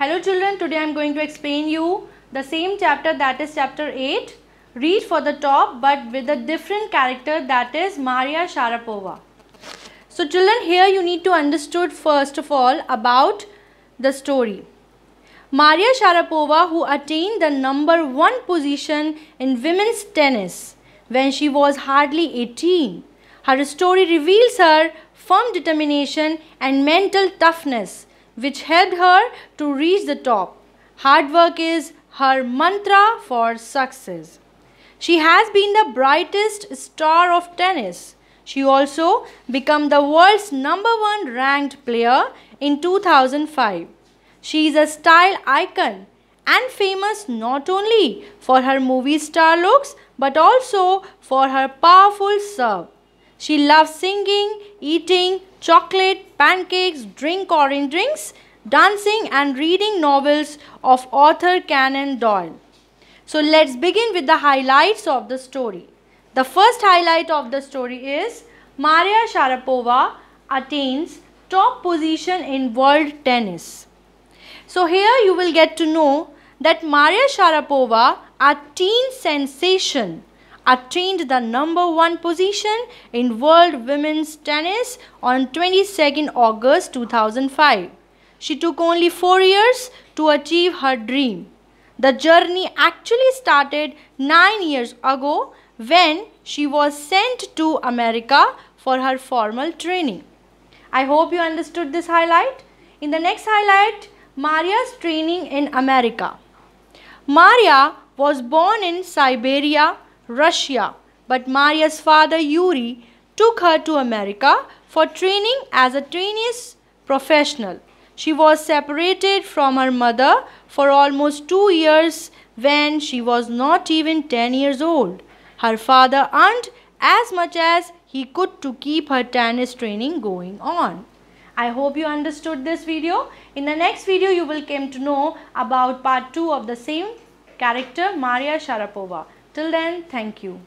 Hello children, today I am going to explain you the same chapter that is chapter 8. Read for the top but with a different character that is Maria Sharapova. So children here you need to understood first of all about the story. Maria Sharapova who attained the number 1 position in women's tennis when she was hardly 18. Her story reveals her firm determination and mental toughness which helped her to reach the top. Hard work is her mantra for success. She has been the brightest star of tennis. She also became the world's number one ranked player in 2005. She is a style icon and famous not only for her movie star looks but also for her powerful serve. She loves singing, eating, chocolate, pancakes, drink orange drinks, dancing and reading novels of author Canon Doyle. So let's begin with the highlights of the story. The first highlight of the story is Maria Sharapova attains top position in world tennis. So here you will get to know that Maria Sharapova, a teen sensation, attained the number one position in world women's tennis on 22nd August 2005. She took only four years to achieve her dream. The journey actually started nine years ago when she was sent to America for her formal training. I hope you understood this highlight. In the next highlight, Maria's training in America. Maria was born in Siberia Russia, but Maria's father Yuri took her to America for training as a tennis professional. She was separated from her mother for almost two years when she was not even 10 years old. Her father earned as much as he could to keep her tennis training going on. I hope you understood this video. In the next video, you will come to know about part 2 of the same character Maria Sharapova. Till then, thank you.